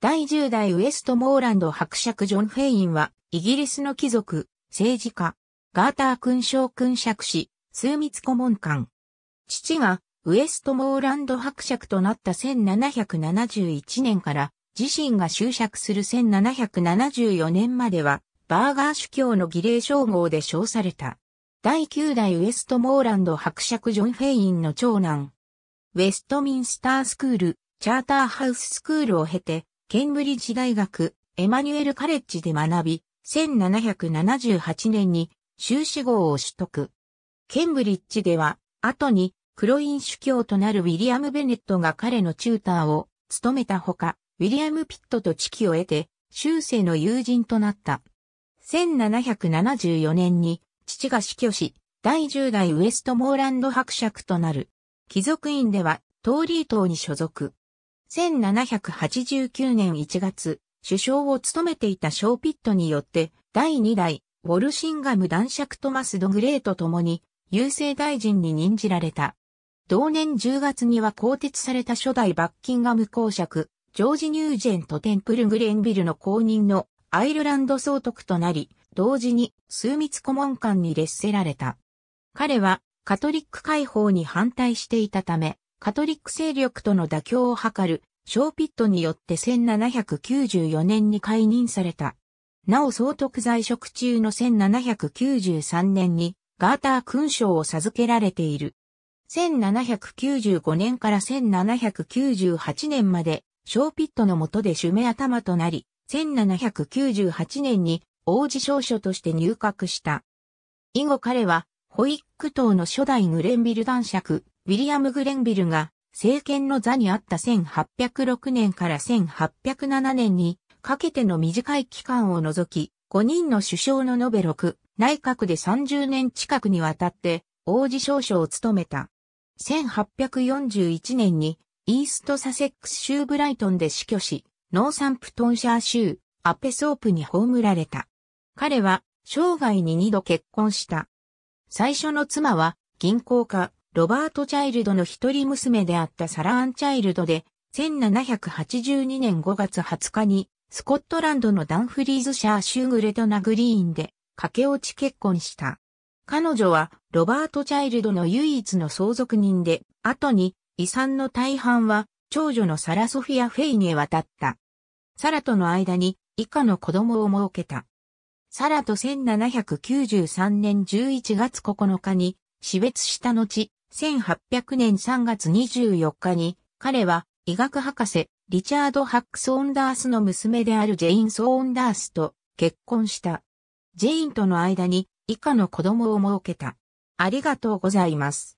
第10代ウエストモーランド伯爵ジョン・フェインは、イギリスの貴族、政治家、ガーター勲章勲爵士、枢密顧問官。父が、ウエストモーランド伯爵となった1771年から、自身が執職する1774年までは、バーガー主教の儀礼称号で称された。第9代ウエストモーランド伯爵ジョン・フェインの長男。ウェストミンスタースクール、チャーターハウススクールを経て、ケンブリッジ大学、エマニュエルカレッジで学び、1778年に修士号を取得。ケンブリッジでは、後に黒ン主教となるウィリアム・ベネットが彼のチューターを務めたほか、ウィリアム・ピットと知己を得て、終生の友人となった。1774年に父が死去し、第10代ウエストモーランド伯爵となる。貴族院では、トーリー島に所属。1789年1月、首相を務めていたショーピットによって、第2代、ウォルシンガム男爵トマス・ド・グレーと共に、郵政大臣に任じられた。同年10月には更迭された初代バッキンガム公爵、ジョージ・ニュージェント・テンプル・グレンビルの公認のアイルランド総督となり、同時に枢密顧問官に列せられた。彼はカトリック解放に反対していたため、カトリック勢力との妥協を図る、ショーピットによって1794年に解任された。なお総督在職中の1793年にガーター勲章を授けられている。1795年から1798年までショーピットの下で主目頭となり、1798年に王子少書として入閣した。以後彼は、ホイック島の初代グレンビル男爵、ウィリアム・グレンビルが政権の座にあった1806年から1807年にかけての短い期間を除き、5人の首相の延べ6、内閣で30年近くにわたって王子少将を務めた。1841年にイーストサセックス州ブライトンで死去し、ノーサンプトンシャー州アペソープに葬られた。彼は生涯に2度結婚した。最初の妻は銀行家、ロバート・チャイルドの一人娘であったサラ・アン・チャイルドで、1782年5月20日に、スコットランドのダンフリーズシャーシューグレトナグリーンで、駆け落ち結婚した。彼女は、ロバート・チャイルドの唯一の相続人で、後に、遺産の大半は、長女のサラ・ソフィア・フェイに渡った。サラとの間に、以下の子供を設けた。サラと1793年11月9日に死別した後、1800年3月24日に、彼は医学博士、リチャード・ハック・ソーンダースの娘であるジェイン・ソーンダースと結婚した。ジェインとの間に以下の子供を設けた。ありがとうございます。